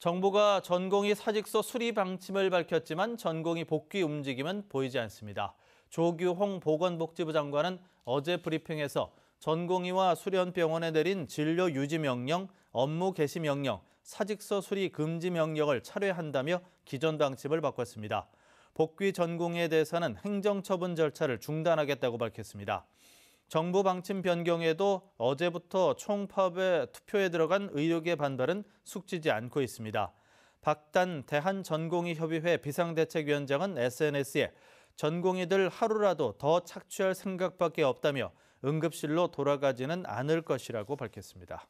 정부가 전공의 사직서 수리 방침을 밝혔지만 전공의 복귀 움직임은 보이지 않습니다. 조규홍 보건복지부 장관은 어제 브리핑에서 전공의와 수련병원에 내린 진료 유지 명령, 업무 개시 명령, 사직서 수리 금지 명령을 철회한다며 기존 방침을 바꿨습니다. 복귀 전공에 대해서는 행정처분 절차를 중단하겠다고 밝혔습니다. 정부 방침 변경에도 어제부터 총파업에 투표에 들어간 의료계 반발은 숙지지 않고 있습니다. 박단 대한전공의협의회 비상대책위원장은 SNS에 전공의들 하루라도 더 착취할 생각밖에 없다며 응급실로 돌아가지는 않을 것이라고 밝혔습니다.